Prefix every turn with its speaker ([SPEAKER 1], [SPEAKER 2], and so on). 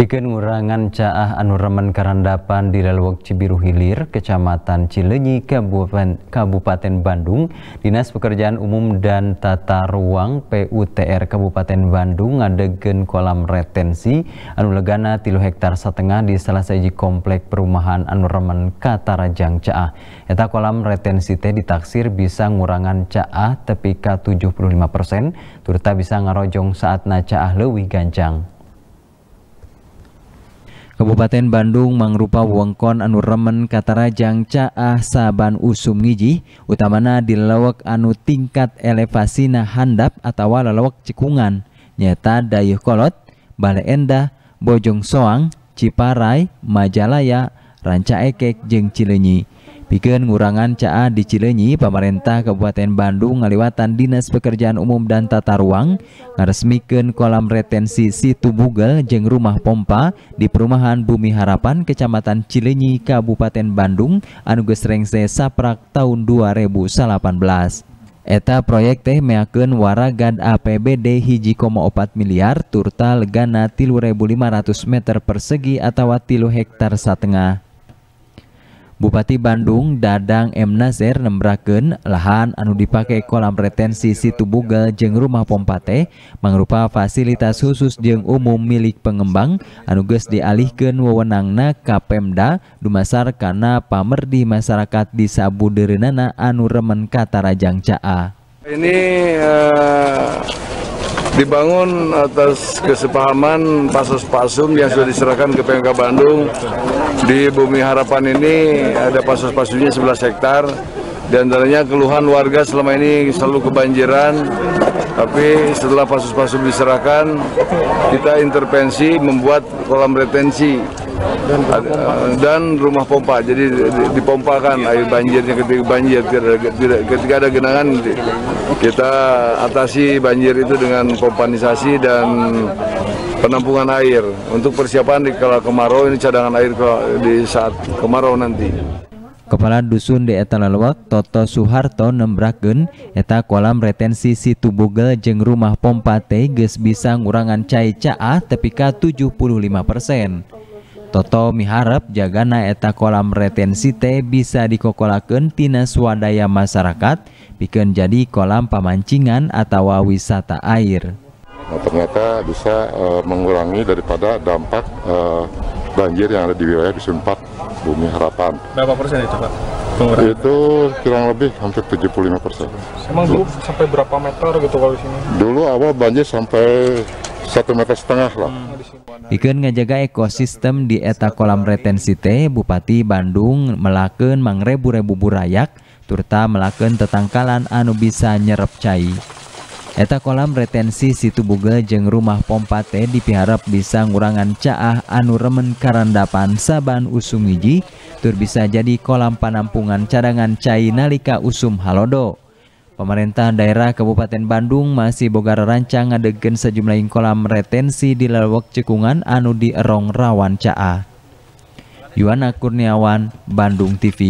[SPEAKER 1] Bikin ngurangan caah anu remen karandapan di lewek Cibiru Hilir, Kecamatan Cilenyi, Kabupaten, Kabupaten Bandung, Dinas Pekerjaan Umum dan Tata Ruang PUTR Kabupaten Bandung ngadegen kolam retensi anu legana tilu hektar setengah di salah seji komplek perumahan anu remen Katarajang Caah. Eta kolam retensi teh ditaksir bisa ngurangan caah tepika 75%, turta bisa ngarojong saat na caah lewi ganjang. Kabupaten Bandung mangrupa wongkon anu remen Katarajang Caah Saban Usum Ngiji, utamana di lelewek anu tingkat elevasina handap atau lelewek cekungan, nyata Dayuh Kolot, Bale Endah, Bojong Soang, Ciparai, Majalaya, ekek jeung Cileunyi. Pikeun ngurangan caa di Cileunyi pemerintah Kabupaten Bandung ngaliwatan Dinas Pekerjaan Umum dan Tata Ruang ngaresmikeun kolam retensi Situ Bugel jeung rumah pompa di Perumahan Bumi Harapan Kecamatan Cileunyi Kabupaten Bandung anu geus rengse saprak tahun 2018. Eta proyek teh meyakinkan waragan APBD hiji koma miliar turta legana tilu meter persegi atau tilu hektar setengah. Bupati Bandung Dadang M Nazir nembraken lahan anu dipakai kolam retensi situ Bugal jeng rumah pompate mengrupa fasilitas khusus jeng umum milik pengembang anuges dialihkan wewenangna Kapemda dumasar karena pamer di masyarakat di derenana anu remen Rajang Caa
[SPEAKER 2] ini eh, dibangun atas kesepahaman pasus pasum yang sudah diserahkan ke PMK Bandung di Bumi Harapan ini ada pasus pasumnya 11 hektar dan antaranya keluhan warga selama ini selalu kebanjiran tapi setelah pasus pasum diserahkan kita intervensi membuat kolam retensi dan rumah pompa, eh, dan rumah pompa. jadi dipompakan air banjirnya ketika banjir tidak ketika ada genangan kita atasi banjir itu dengan pompanisasi dan penampungan air untuk persiapan di kalau kemarau ini cadangan air di saat kemarau nanti.
[SPEAKER 1] Kepala Dusun di Eta Toto Suharto nembraken eta kolam retensi situ bugel jeng rumah pompa teh bisa ngurangan cai caa tepika 75 persen. Toto miharap jagana eta kolam retensi teh bisa dikokolakan tina swadaya masyarakat bikin jadi kolam pamancingan atau wisata air.
[SPEAKER 3] Nah, ternyata bisa uh, mengurangi daripada dampak uh, banjir yang ada di wilayah di 4 Bumi Harapan. Berapa persen itu Pak? Pengurangan. Itu kurang lebih hampir 75 persen. Emang dulu sampai berapa meter gitu kalau di sini? Dulu awal banjir sampai satu meter setengah lah. Hmm.
[SPEAKER 1] Ikan ngajaga ekosistem di eta kolam retensi teh Bupati Bandung melakukan mangrebu-rebu burayak turta melakukan tetangkalan anu bisa nyerap cai. Eta kolam retensi situ bugel jeng rumah pompa teh dipiharap bisa ngurangan caah anu remen karandapan saban usum iji, tur bisa jadi kolam panampungan cadangan cai nalika usum halodo. Pemerintah daerah Kabupaten Bandung masih boga rancang ngadegen sejumlah kolam retensi di lewek cekungan anu di Erong Rawan Caa. Yuana Kurniawan, Bandung TV.